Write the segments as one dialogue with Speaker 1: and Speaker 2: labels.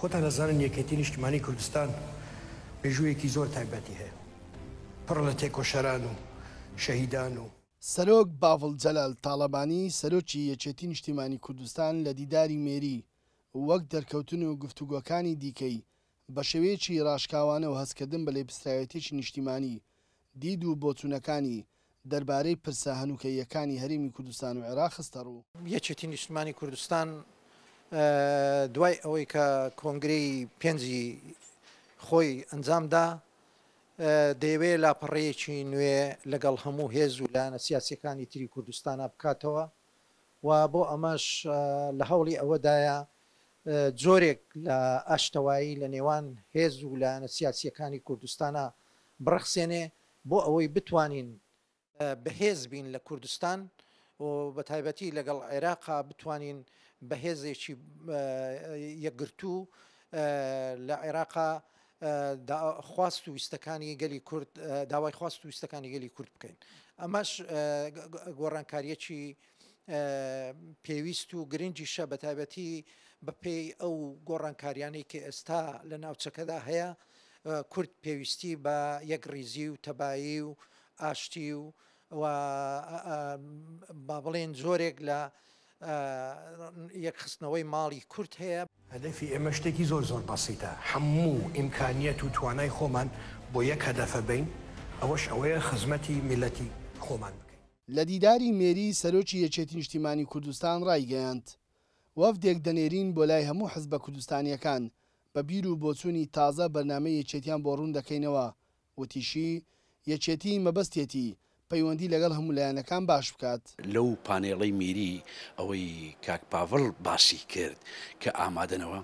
Speaker 1: خۆتان نەزانن یەکەتی نیشتمانی کوردستان بێژوویەکی زۆر تایبەتی هەیە
Speaker 2: پڕ لە تێکۆشەران و شەهیددان و سەرۆک باڤڵ جەلال تاالبانی سەرۆکی یەچێتی نیشتیمانی کوردستان لە دیداری مێری وەک دەرکەوتن و گفتوگۆکانی دیکەی بە شێوەیەکی ڕاشکاوانە و هەستکردن بە لێپستراوێتێکی نیشتیمانی دید و بۆچوونەکانی دەربارەی پرسە هەنوکەیەکانی هەرمی کوردستان و عێراخستەڕ و یەچێتی نیشتمانی کوردستان دوای ئەوەی کە
Speaker 3: کۆنگری پێنجی خۆی ئەنجامدا دەیەوێت لاپەڕەیەکی نوێ لەگەڵ هەموو هێز و لاەنە سیاسەکانی تری کوردستانە بکاتەوە و بۆ ئەمەش لە هەوڵی ئەوەدایە جۆرێک لە ئاشتەوایی لە نێوان هێز و لاەنە سیاسیەکانی کوردستانە بڕخسێنێ بۆ ئەوەی بتوانین بەهێز بین لە کوردستان و بە تایبەتی لەگەڵ عێراقا بتوانین بەهێزێکی یەکگرتو لە عێراقا خواست و ویستەکانی گەلی کورد داوای خواست و ویستەکانی گەلی کورد بکەین ئەمەش گۆڕانکاریەکی پێویست و گرنگی شە بە تایبەتی بە پێی ئەو گۆڕانکاریانەی کە ئێستا لە ناوچەکەدا هەیە کورد پێویستی بە یەک ریزی و تەبایی و ئاشتی و با بڵێن زۆرێک لە یەکخستنەوەی ماڵی کورت هەیە هەدەفی ئێمە
Speaker 1: شتێکی زۆر زۆر بەسیتە هەموو ئیمکانیەت و توانای خۆمان بۆ یەک هەدەفە بین ئەوەش ئەوەیە خزمەتی میلەتی
Speaker 2: خۆمان بکەین لە دیداری مێری سەرۆکی یەکێتی نیشتیمانی کوردستان ڕایگەیاند وەفدێک دەنێرین بۆ لای هەموو حزب بە کوردستانیەکان بە بیر و بۆچووی تازە بەرنمەی یەکێتیان بۆ ڕوون دەکەینەوە وتیشی یەکێتی مەبەستێتی پەیوەندی لەگەڵ هەموو لایەنەکان باش بکات
Speaker 4: لەو پانێڵی میری ئەوەی کاک پاڤڵ باسی کرد کە ئامادەنەوە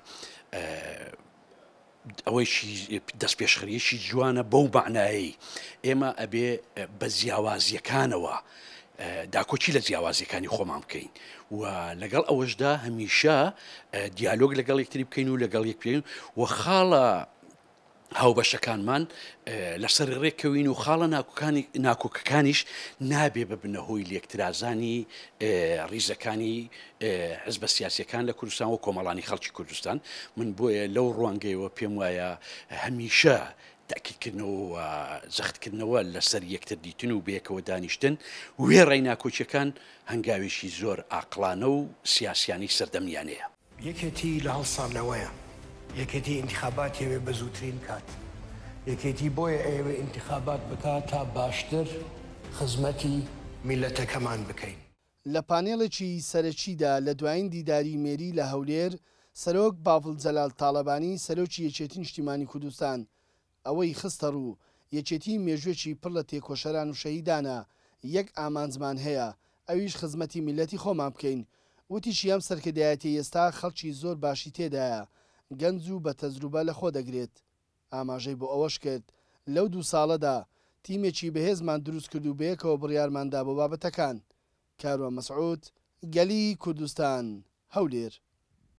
Speaker 4: ئەوەی دەست پێشخریشی جوانە بەو بەعنایی ئێمە ئەبێ بە زیاوازیەکانەوە. داکۆچی لە جیاوازیەکانی خۆمان بکەین و لەگەڵ ئەوەشدا هەمیشە دیالۆگ لەگەڵ یەکتری بکەین و لەگەڵ یەکپین و خاڵە هاوبەشەکانمان لەسەر ڕێککەوین و خاڵە ناکۆکەکانیش نابێ بە بنەهۆی لێکترازانی ریزەکانی حز بە سیاسەکان لە کوردستان و کۆمەڵانی خەڵکی کوردستان من بۆیە لەو ڕوانگەیەوە پێم وایە هەمیشە تاکیکردنەوە زەختکردنەوە لەسەر یەکتر دیتن و بەیەکەوە دانیشتن وێ ڕێ ناکۆچەکان هەنگاوێکی زۆر ئاقلانە و سیاسیانی سەردەمیانەیە
Speaker 1: یەکێتی لە هەڵ ساڵەوەیە یەکێتی انتخابات هێوێ بە زووترین کات یەکێتی بۆیە ئێوە انتخابات بکات تا باشتر خزمەتی میلەتەکەمان بکەین
Speaker 2: لە پانێڵێکی سەرەکیدا لە دوایین دیداری مێری لە هەولێر سەرۆک باڤڵ جەلال تاالبانی سەرۆکی یەکێتی نیشتیمانی کوردستان ئەوەی خستە ڕوو یەکێتی مێژوێکی پڕ لە تێکۆشەران و شەیدانە یەک ئامانزمان هەیە ئەویش خزمەتی میلەتی خۆمان بکەین وتی شیام سەرکردایەتی ئێستا خەڵکی زۆر باشی تێدایە گەنج و بە تەزروبە لە خۆ دەگرێت ئاماژەی بۆ ئەوەش کرد لەو دوو ساڵەدا تیمێکی بەهێزمان دروست کرد و بەیەکەوە بڕیارماندا بۆ بابەتەکان کارۆ مەسعود گەلی کوردستان هەولێر